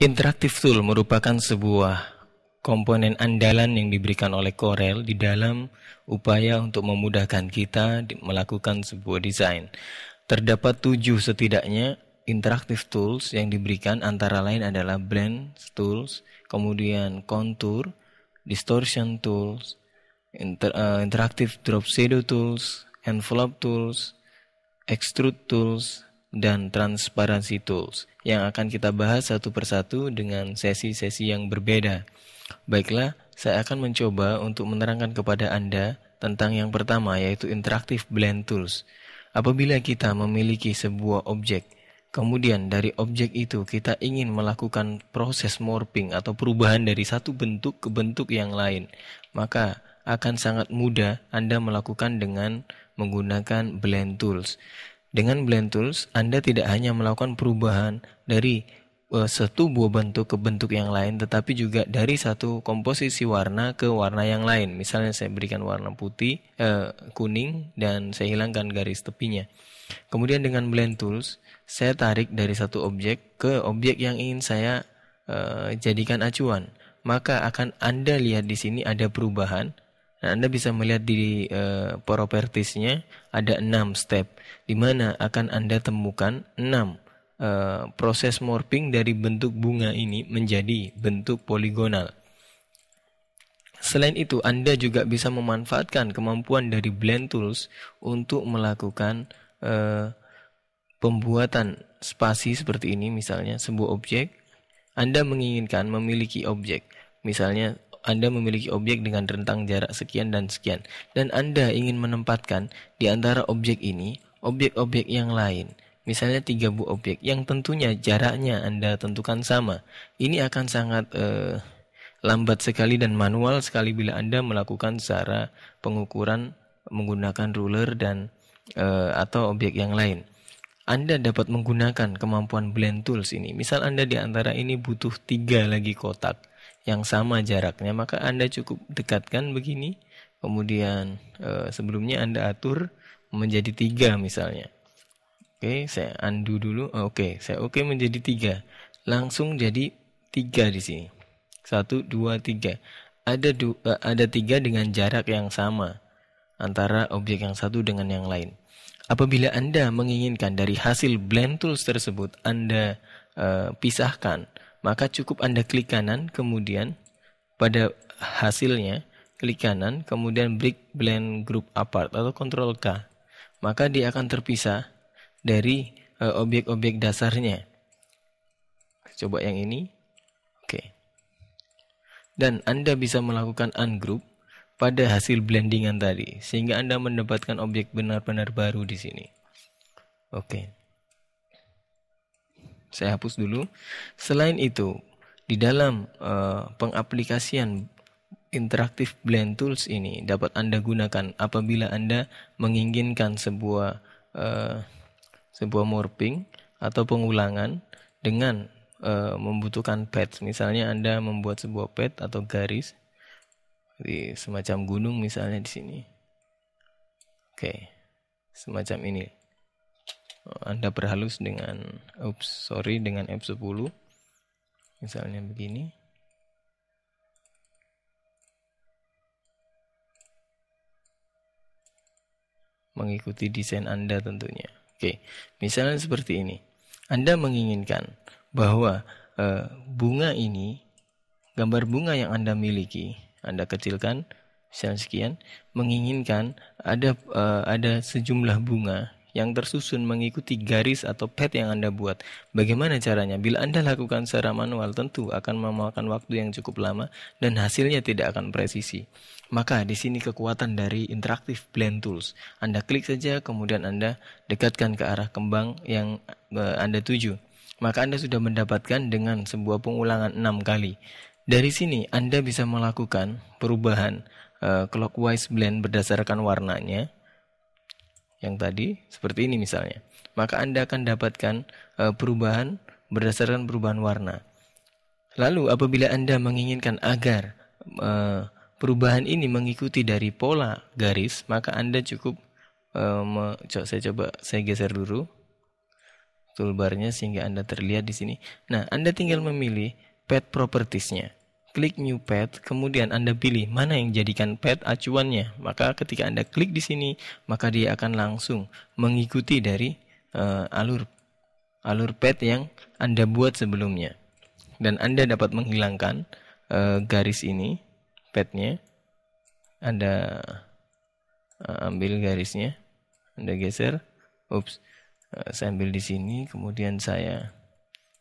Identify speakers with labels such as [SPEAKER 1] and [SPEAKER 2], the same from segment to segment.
[SPEAKER 1] Interactive Tool merupakan sebuah komponen andalan yang diberikan oleh Corel di dalam upaya untuk memudahkan kita melakukan sebuah desain. Terdapat tujuh setidaknya interactive tools yang diberikan antara lain adalah blend tools, kemudian contour, distortion tools, inter, uh, interactive drop shadow tools, envelope tools, extrude tools, dan transparansi tools yang akan kita bahas satu persatu dengan sesi-sesi yang berbeda. Baiklah, saya akan mencoba untuk menerangkan kepada Anda tentang yang pertama yaitu Interactive Blend Tools. Apabila kita memiliki sebuah objek, kemudian dari objek itu kita ingin melakukan proses morphing atau perubahan dari satu bentuk ke bentuk yang lain, maka akan sangat mudah Anda melakukan dengan menggunakan blend tools. Dengan blend tools, Anda tidak hanya melakukan perubahan dari uh, satu buah bentuk ke bentuk yang lain, tetapi juga dari satu komposisi warna ke warna yang lain. Misalnya saya berikan warna putih, uh, kuning, dan saya hilangkan garis tepinya. Kemudian dengan blend tools, saya tarik dari satu objek ke objek yang ingin saya uh, jadikan acuan. Maka akan Anda lihat di sini ada perubahan Nah, Anda bisa melihat di uh, eh, propertiesnya ada enam step, di mana akan Anda temukan enam uh, proses morphing dari bentuk bunga ini menjadi bentuk poligonal. Selain itu, Anda juga bisa memanfaatkan kemampuan dari Blend Tools untuk melakukan uh, pembuatan spasi seperti ini, misalnya sebuah objek. Anda menginginkan memiliki objek, misalnya anda memiliki objek dengan rentang jarak sekian dan sekian, dan Anda ingin menempatkan di antara objek ini objek-objek yang lain, misalnya tiga buah objek yang tentunya jaraknya Anda tentukan sama. Ini akan sangat eh, lambat sekali dan manual sekali bila Anda melakukan secara pengukuran menggunakan ruler dan eh, atau objek yang lain. Anda dapat menggunakan kemampuan blend tools ini. Misal Anda di antara ini butuh tiga lagi kotak yang sama jaraknya, maka Anda cukup dekatkan begini, kemudian e, sebelumnya Anda atur menjadi tiga misalnya. Oke, saya undo dulu. Eh, oke, saya oke menjadi tiga. Langsung jadi tiga di sini. Satu, dua, tiga. Ada du, e, ada tiga dengan jarak yang sama antara objek yang satu dengan yang lain. Apabila Anda menginginkan dari hasil blend tools tersebut Anda e, pisahkan maka cukup Anda klik kanan, kemudian pada hasilnya klik kanan, kemudian break blend group apart atau Ctrl K. Maka dia akan terpisah dari eh, objek-objek uh, dasarnya. Coba yang ini. Oke. Dan Anda bisa melakukan ungroup pada hasil blendingan tadi sehingga Anda mendapatkan objek benar-benar baru di sini. Oke. Saya hapus dulu. Selain itu, di dalam uh, pengaplikasian interaktif blend tools ini dapat Anda gunakan apabila Anda menginginkan sebuah uh, sebuah morphing atau pengulangan dengan uh, membutuhkan patch. Misalnya Anda membuat sebuah patch atau garis di semacam gunung misalnya di sini. Oke. Okay. Semacam ini. Anda berhalus dengan oops, sorry dengan F10 misalnya begini mengikuti desain Anda tentunya Oke misalnya seperti ini Anda menginginkan bahwa e, bunga ini gambar bunga yang Anda miliki Anda kecilkan misalnya sekian menginginkan ada e, ada sejumlah bunga yang tersusun mengikuti garis atau pad yang Anda buat. Bagaimana caranya? Bila Anda lakukan secara manual tentu akan memakan waktu yang cukup lama dan hasilnya tidak akan presisi. Maka di sini kekuatan dari interaktif Blend Tools. Anda klik saja kemudian Anda dekatkan ke arah kembang yang eh, Anda tuju. Maka Anda sudah mendapatkan dengan sebuah pengulangan 6 kali. Dari sini Anda bisa melakukan perubahan uh, clockwise blend berdasarkan warnanya yang tadi seperti ini misalnya. Maka Anda akan dapatkan e, perubahan berdasarkan perubahan warna. Lalu apabila Anda menginginkan agar e, perubahan ini mengikuti dari pola garis, maka Anda cukup e, me, co saya coba saya geser dulu toolbarnya sehingga Anda terlihat di sini. Nah, Anda tinggal memilih pet propertiesnya klik new pet, kemudian Anda pilih mana yang jadikan pet acuannya. Maka ketika Anda klik di sini, maka dia akan langsung mengikuti dari uh, alur alur pet yang Anda buat sebelumnya. Dan Anda dapat menghilangkan uh, garis ini, petnya. Anda uh, ambil garisnya, Anda geser. Ups, saya ambil di sini, kemudian saya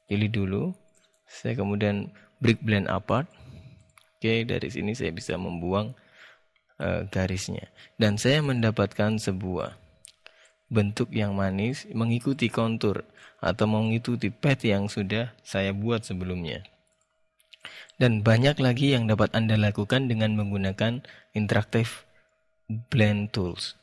[SPEAKER 1] pilih dulu. Saya kemudian break blend apart. Oke, dari sini saya bisa membuang uh, garisnya. Dan saya mendapatkan sebuah bentuk yang manis mengikuti kontur atau mengikuti path yang sudah saya buat sebelumnya. Dan banyak lagi yang dapat Anda lakukan dengan menggunakan Interactive Blend Tools.